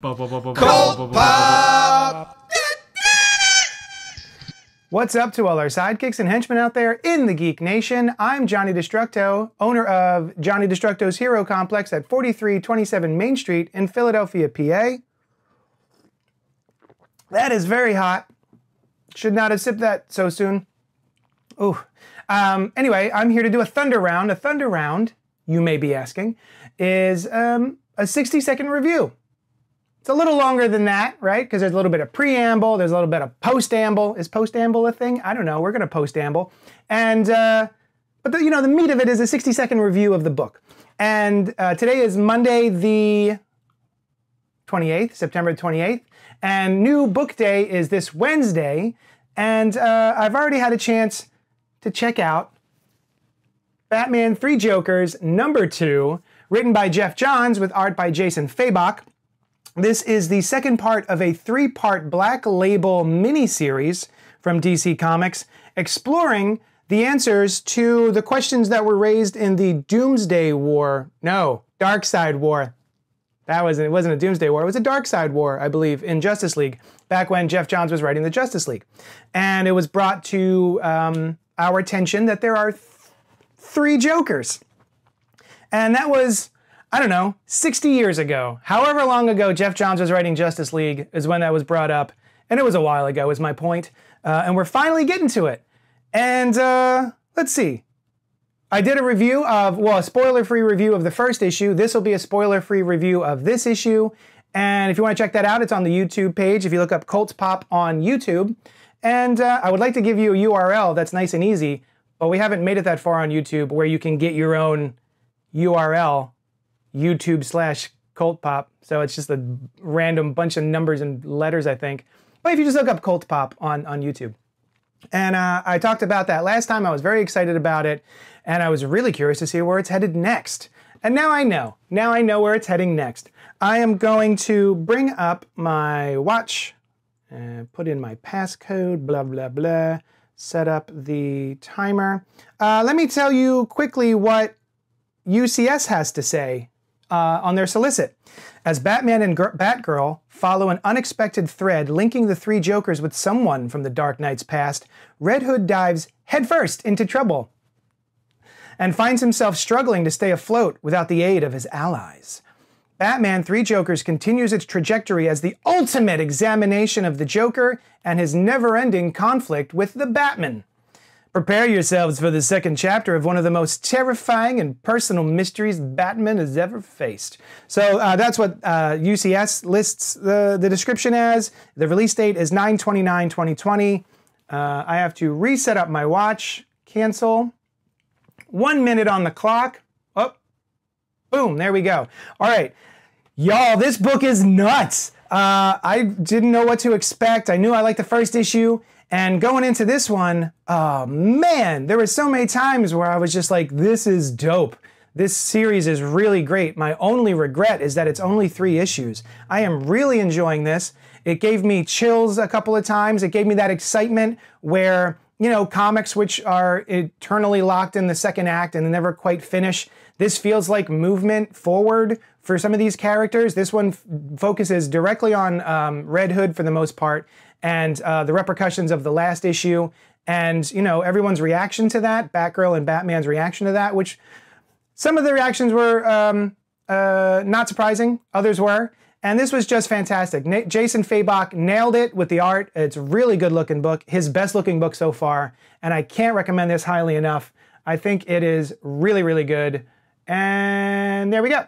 Cold Pop! What's up to all our sidekicks and henchmen out there in the Geek Nation? I'm Johnny Destructo, owner of Johnny Destructo's Hero Complex at 4327 Main Street in Philadelphia, PA. That is very hot. Should not have sipped that so soon. Ooh. Um, anyway, I'm here to do a thunder round. A thunder round, you may be asking, is um, a 60 second review it's a little longer than that, right? Because there's a little bit of preamble, there's a little bit of postamble. Is postamble a thing? I don't know. We're going to postamble. And, uh, but the, you know, the meat of it is a 60 second review of the book. And uh, today is Monday, the 28th, September 28th. And new book day is this Wednesday. And uh, I've already had a chance to check out Batman Three Jokers, number two, written by Jeff Johns with art by Jason Fabok. This is the second part of a three part Black Label mini series from DC Comics exploring the answers to the questions that were raised in the Doomsday War. No, Dark Side War. That wasn't it wasn't a Doomsday War, it was a Dark Side War, I believe, in Justice League, back when Jeff Johns was writing the Justice League. And it was brought to um, our attention that there are th- three Jokers. And that was I don't know, 60 years ago, however long ago Jeff Johns was writing Justice League is when that was brought up. And it was a while ago, is my point. Uh, and we're finally getting to it. And uh, let's see. I did a review of, well, a spoiler free review of the first issue. This will be a spoiler free review of this issue. And if you want to check that out, it's on the YouTube page. If you look up Colts Pop on YouTube. And uh, I would like to give you a URL that's nice and easy, but we haven't made it that far on YouTube where you can get your own URL YouTube slash cult pop. So it's just a random bunch of numbers and letters, I think. But if you just look up cult pop on, on YouTube. And uh, I talked about that last time. I was very excited about it. And I was really curious to see where it's headed next. And now I know. Now I know where it's heading next. I am going to bring up my watch, and uh, put in my passcode, blah, blah, blah, set up the timer. Uh, let me tell you quickly what UCS has to say uh, on their solicit. As Batman and Batgirl follow an unexpected thread linking the three Jokers with someone from the Dark Knight's past, Red Hood dives headfirst into trouble and finds himself struggling to stay afloat without the aid of his allies. Batman Three Jokers continues its trajectory as the ultimate examination of the Joker and his never ending conflict with the Batman. Prepare yourselves for the second chapter of one of the most terrifying and personal mysteries Batman has ever faced. So uh, that's what uh, UCS lists the, the description as. The release date is 9 29 2020. Uh, I have to reset up my watch, cancel. One minute on the clock. Oh, boom, there we go. All right. Y'all, this book is nuts uh, I didn't know what to expect. I knew I liked the first issue. And going into this one, oh man, there were so many times where I was just like, this is dope. This series is really great. My only regret is that it's only three issues. I am really enjoying this. It gave me chills a couple of times. It gave me that excitement where, you know, comics which are eternally locked in the second act and never quite finish, this feels like movement forward for some of these characters. This one focuses directly on um, Red Hood for the most part and uh, the repercussions of the last issue and, you know, everyone's reaction to that, Batgirl and Batman's reaction to that, which some of the reactions were um, uh, not surprising, others were. And this was just fantastic. Na Jason Fabok nailed it with the art. It's a really good looking book, his best looking book so far. And I can't recommend this highly enough. I think it is really, really good. And there we go.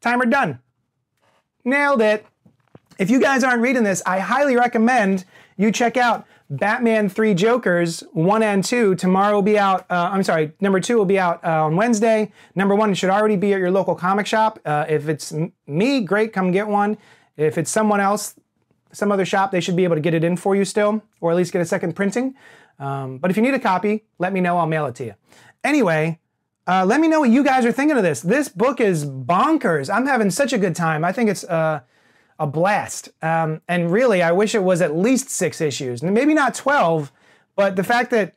Timer done. Nailed it. If you guys aren't reading this, I highly recommend you check out Batman 3 Jokers 1 and 2. Tomorrow will be out, uh, I'm sorry, number 2 will be out uh, on Wednesday. Number 1 should already be at your local comic shop. Uh, if it's me, great, come get one. If it's someone else, some other shop, they should be able to get it in for you still, or at least get a second printing. Um, but if you need a copy, let me know, I'll mail it to you. Anyway, uh, let me know what you guys are thinking of this. This book is bonkers. I'm having such a good time. I think it's uh, a blast. Um, and really, I wish it was at least six issues, maybe not 12, but the fact that,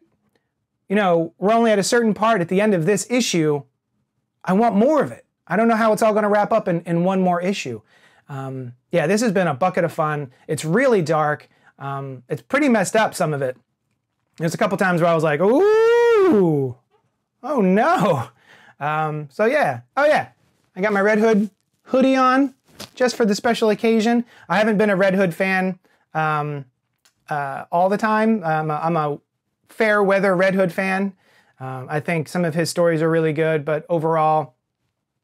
you know, we're only at a certain part at the end of this issue, I want more of it. I don't know how it's all going to wrap up in, in one more issue. Um, yeah, this has been a bucket of fun. It's really dark. Um, it's pretty messed up, some of it. There's a couple times where I was like, ooh, Oh no. Um, so yeah, oh yeah, I got my Red Hood hoodie on just for the special occasion. I haven't been a Red Hood fan um, uh, all the time. I'm a, I'm a fair weather Red Hood fan. Um, I think some of his stories are really good, but overall,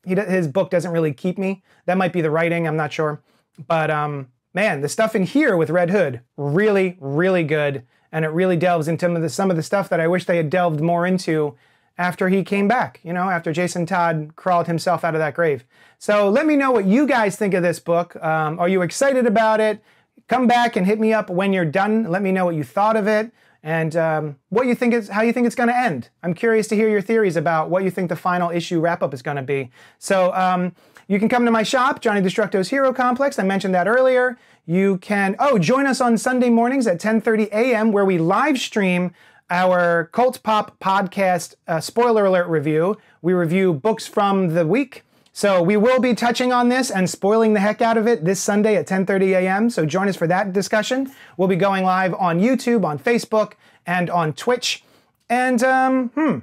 he, his book doesn't really keep me. That might be the writing, I'm not sure. But um, man, the stuff in here with Red Hood, really, really good. And it really delves into some of the, some of the stuff that I wish they had delved more into after he came back, you know, after Jason Todd crawled himself out of that grave. So let me know what you guys think of this book. Um, are you excited about it? Come back and hit me up when you're done. Let me know what you thought of it and um, what you think is how you think it's going to end. I'm curious to hear your theories about what you think the final issue wrap up is going to be. So um, you can come to my shop, Johnny Destructo's Hero Complex. I mentioned that earlier. You can oh join us on Sunday mornings at 10:30 a.m. where we live stream our Cult Pop podcast uh, spoiler alert review. We review books from the week. So we will be touching on this and spoiling the heck out of it this Sunday at 10:30 a.m. So join us for that discussion. We'll be going live on YouTube, on Facebook, and on Twitch. And um, hmm,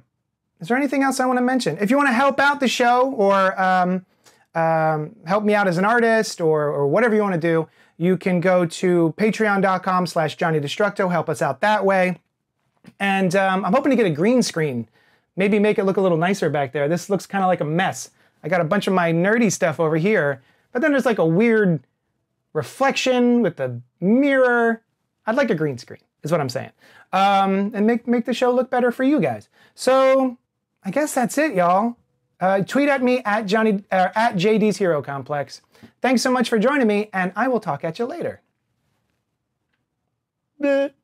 is there anything else I want to mention? If you want to help out the show or um, um, help me out as an artist or, or whatever you want to do, you can go to patreon.com/slash Johnny Destructo. Help us out that way. And um, I'm hoping to get a green screen. Maybe make it look a little nicer back there. This looks kind of like a mess. I got a bunch of my nerdy stuff over here, but then there's like a weird reflection with the mirror. I'd like a green screen, is what I'm saying. Um, and make, make the show look better for you guys. So I guess that's it, y'all. Uh, tweet at me at Johnny uh, at JD's Hero Complex. Thanks so much for joining me, and I will talk at you later. Bleh.